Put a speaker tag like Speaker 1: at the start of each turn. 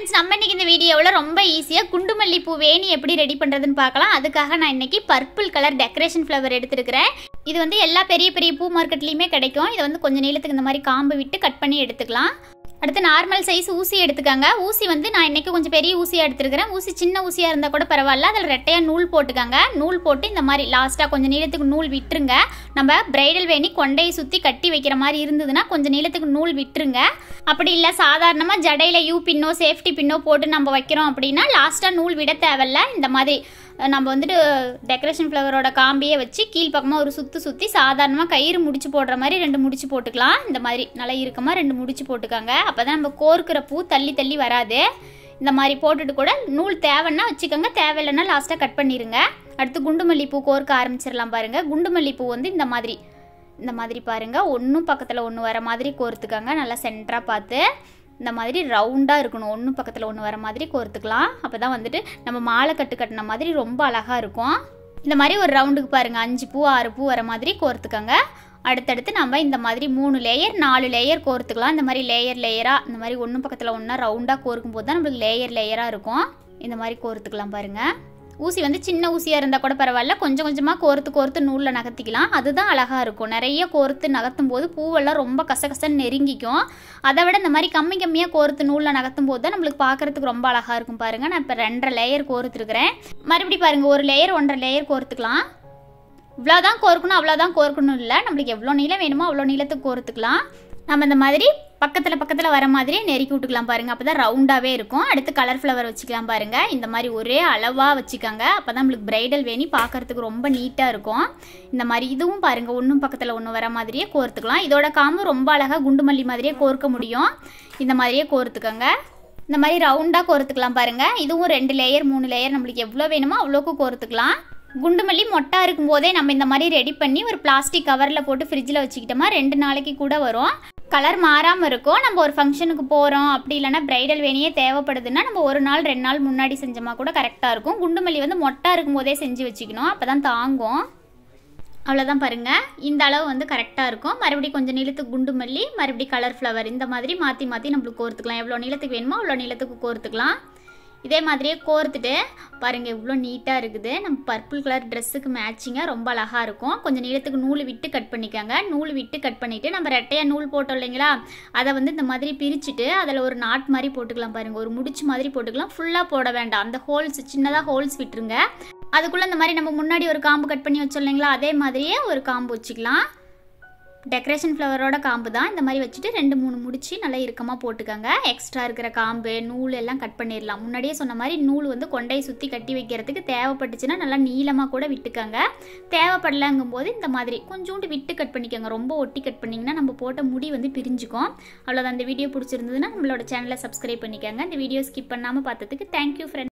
Speaker 1: friends நம்ம இன்றைக்கி இந்த வீடியோவில் ரொம்ப ஈஸியாக குண்டுமல்லி பூ வேணி எப்படி ரெடி பண்ணுறதுன்னு பார்க்கலாம் அதுக்காக நான் இன்றைக்கி பர்பிள் கலர் டெக்கரேஷன் ஃப்ளவர் எடுத்துருக்கிறேன் இது வந்து எல்லா பெரிய பெரிய பூ மார்க்கெட்லேயுமே கிடைக்கும் இதை வந்து கொஞ்சம் நீளத்துக்கு இந்த மாதிரி காம்பு விட்டு கட் பண்ணி எடுத்துக்கலாம் அடுத்து நார்மல் சைஸ் ஊசி எடுத்துக்கோங்க ஊசி வந்து நான் இன்றைக்கி கொஞ்சம் பெரிய ஊசியாக எடுத்துருக்கிறேன் ஊசி சின்ன ஊசியாக இருந்தால் கூட பரவாயில்ல அதில் ரெட்டையாக நூல் போட்டுக்கோங்க நூல் போட்டு இந்த மாதிரி லாஸ்ட்டாக கொஞ்சம் நீளத்துக்கு நூல் விட்டுருங்க நம்ம பிரைடல் வேணி கொண்டையை சுற்றி கட்டி வைக்கிற மாதிரி இருந்ததுன்னா கொஞ்சம் நீளத்துக்கு நூல் விட்டுருங்க அப்படி இல்லை சாதாரணமாக ஜடையில் யூ பின்னோ சேஃப்டி பின்னோ போட்டு நம்ம வைக்கிறோம் அப்படின்னா லாஸ்ட்டாக நூல் விட தேவையில்ல இந்த மாதிரி நம்ம வந்துட்டு டெக்கரேஷன் ஃப்ளவரோட காம்பியே வச்சு கீழ்ப்பக்கமாக ஒரு சுற்றி சுற்றி சாதாரணமாக கயிறு முடிச்சு போடுற மாதிரி ரெண்டு முடிச்சு போட்டுக்கலாம் இந்த மாதிரி நல்லா இருக்கமாக ரெண்டு முடிச்சு போட்டுக்காங்க அப்போ தான் நம்ம கோர்க்கிற பூ தள்ளி தள்ளி வராது இந்த மாதிரி போட்டுட்டு கூட நூல் தேவைன்னா வச்சுக்கோங்க தேவையில்லைன்னா லாஸ்ட்டாக கட் பண்ணிடுங்க அடுத்து குண்டு மல்லிப்பூ கோர்க்க ஆரம்பிச்சிடலாம் பாருங்கள் குண்டு மல்லிப்பூ வந்து இந்த மாதிரி இந்த மாதிரி பாருங்கள் ஒன்றும் பக்கத்தில் ஒன்று வர மாதிரி கோர்த்துக்கோங்க நல்லா சென்டராக பார்த்து இந்த மாதிரி ரவுண்டாக இருக்கணும் ஒன்று பக்கத்தில் ஒன்று வர மாதிரி கோர்த்துக்கலாம் அப்போ தான் வந்துட்டு நம்ம மாலை கட்டு கட்டின மாதிரி ரொம்ப அழகாக இருக்கும் இந்த மாதிரி ஒரு ரவுண்டுக்கு பாருங்கள் அஞ்சு பூ ஆறு பூ வர மாதிரி கோர்த்துக்கோங்க அடுத்தடுத்து நம்ம இந்த மாதிரி மூணு லேயர் நாலு லேயர் கோர்த்துக்கலாம் இந்த மாதிரி லேயர் லேயராக இந்த மாதிரி ஒன்று பக்கத்தில் ஒன்றா ரவுண்டாக கோர்க்கும் போது தான் நம்மளுக்கு லேயர் லேயராக இருக்கும் இந்த மாதிரி கோர்த்துக்கலாம் பாருங்கள் ஊசி வந்து சின்ன ஊசியாக இருந்தால் கூட பரவாயில்ல கொஞ்சம் கொஞ்சமாக கோர்த்து கோர்த்து நூலில் நகர்த்திக்கலாம் அதுதான் அழகாக இருக்கும் நிறைய கோர்த்து நகர்த்தும் போது பூவெல்லாம் ரொம்ப கசகசன்னு நெருங்கிக்கும் அதை விட இந்த மாதிரி கம்மி கம்மியாக கோர்த்து நூலில் நகர்த்தும் போது தான் நம்மளுக்கு பார்க்குறதுக்கு ரொம்ப அழகாக இருக்கும் பாருங்கள் நான் இப்போ ரெண்டரை லேயர் கோர்த்துருக்குறேன் மறுபடி பாருங்கள் ஒரு லேயர் ஒன்றரை லேயர் கோர்த்துக்கலாம் இவ்வளோதான் கோர்க்கணும் அவ்வளோதான் கோர்க்கணும் இல்லை நம்மளுக்கு எவ்வளோ நீளம் வேணுமோ அவ்வளோ நீளத்துக்கு கோர்த்துக்கலாம் நம்ம இந்த மாதிரி பக்கத்தில் பக்கத்தில் வர மாதிரி நெருக்கி விட்டுக்கலாம் பாருங்கள் அப்போ தான் ரவுண்டாகவே இருக்கும் அடுத்து கலர் ஃப்ளவர் வச்சுக்கலாம் பாருங்கள் இந்த மாதிரி ஒரே அளவாக வச்சுக்கோங்க அப்போ தான் நம்மளுக்கு பிரைடல் வேணி பார்க்குறதுக்கு ரொம்ப நீட்டாக இருக்கும் இந்த மாதிரி இதுவும் பாருங்கள் ஒன்றும் பக்கத்தில் ஒன்று வர மாதிரியே கோர்த்துக்கலாம் இதோட காம்பு ரொம்ப அழகாக குண்டு மல்லி மாதிரியே கோர்க்க முடியும் இந்த மாதிரியே கோர்த்துக்கோங்க இந்த மாதிரி ரவுண்டாக கோர்த்துக்கலாம் பாருங்கள் இதுவும் ரெண்டு லேயர் மூணு லேயர் நம்மளுக்கு எவ்வளோ வேணுமோ அவ்வளோக்கு கோர்த்துக்கலாம் குண்டுமல்லி மொட்டாக இருக்கும்போதே நம்ம இந்த மாதிரி ரெடி பண்ணி ஒரு பிளாஸ்டிக் கவரில் போட்டு ஃப்ரிட்ஜில் வச்சுக்கிட்டோமா ரெண்டு நாளைக்கு கூட வரும் கலர் மாறாமல் இருக்கும் நம்ம ஒரு ஃபங்க்ஷனுக்கு போகிறோம் அப்படி இல்லைனா ப்ரைடல் வேணியே தேவைப்படுதுன்னா நம்ம ஒரு நாள் ரெண்டு நாள் முன்னாடி செஞ்சோமா கூட கரெக்டாக இருக்கும் குண்டுமல்லி வந்து மொட்டாக இருக்கும் போதே செஞ்சு வச்சுக்கணும் அப்போ தான் தாங்கும் அவ்வளோதான் பாருங்கள் இந்த அளவு வந்து கரெக்டாக இருக்கும் மறுபடியும் கொஞ்சம் நிலத்துக்கு குண்டு மல்லி மறுபடியும் கலர் ஃப்ளவர் இந்த மாதிரி மாற்றி மாற்றி நம்மளுக்கு கோர்த்துக்கலாம் எவ்வளோ நீளத்துக்கு வேணுமோ அவ்வளோ நீளத்துக்கு கோர்த்துக்கலாம் இதே மாதிரியே கோர்த்துட்டு பாருங்கள் இவ்வளோ நீட்டாக இருக்குது நம்ம பர்பிள் கலர் ட்ரெஸ்ஸுக்கு மேட்சிங்காக ரொம்ப அழகாக இருக்கும் கொஞ்சம் நீளத்துக்கு நூல் விட்டு கட் பண்ணிக்கோங்க நூல் விட்டு கட் பண்ணிவிட்டு நம்ம ரெட்டையாக நூல் போட்டோம் இல்லைங்களா அதை வந்து இந்த மாதிரி பிரிச்சுட்டு அதில் ஒரு நாட் மாதிரி போட்டுக்கலாம் பாருங்கள் ஒரு முடிச்சு மாதிரி போட்டுக்கலாம் ஃபுல்லாக போட வேண்டாம் அந்த ஹோல்ஸ் சின்னதாக ஹோல்ஸ் விட்டுருங்க அதுக்குள்ளே இந்த மாதிரி நம்ம முன்னாடி ஒரு காம்பு கட் பண்ணி வச்சோம் இல்லைங்களா அதே மாதிரியே ஒரு காம்பு வச்சுக்கலாம் டெக்கரேஷன் ஃப்ளவரோட காம்பு தான் இந்த மாதிரி வச்சுட்டு ரெண்டு மூணு முடிச்சு நல்லா இறுக்கமாக போட்டுக்கோங்க எக்ஸ்ட்ரா இருக்கிற காம்பு நூல் எல்லாம் கட் பண்ணிடலாம் முன்னாடியே சொன்ன மாதிரி நூல் வந்து கொண்டையை சுற்றி கட்டி வைக்கிறதுக்கு தேவைப்பட்டுச்சுன்னா நல்லா நீளமாக கூட விட்டுக்கோங்க தேவைப்படலங்கும் போது இந்த மாதிரி கொஞ்சோண்டு விட்டு கட் பண்ணிக்கோங்க ரொம்ப ஒட்டி கட் பண்ணிங்கன்னா நம்ம போட்ட முடி வந்து பிரிஞ்சுக்கும் அவ்வளோதான் அந்த வீடியோ பிடிச்சிருந்ததுன்னா நம்மளோட சேனலை சப்ஸ்கிரைப் பண்ணிக்கோங்க இந்த வீடியோ ஸ்கிப் பண்ணாமல் பார்த்ததுக்கு தேங்க்யூ ஃப்ரெண்ட்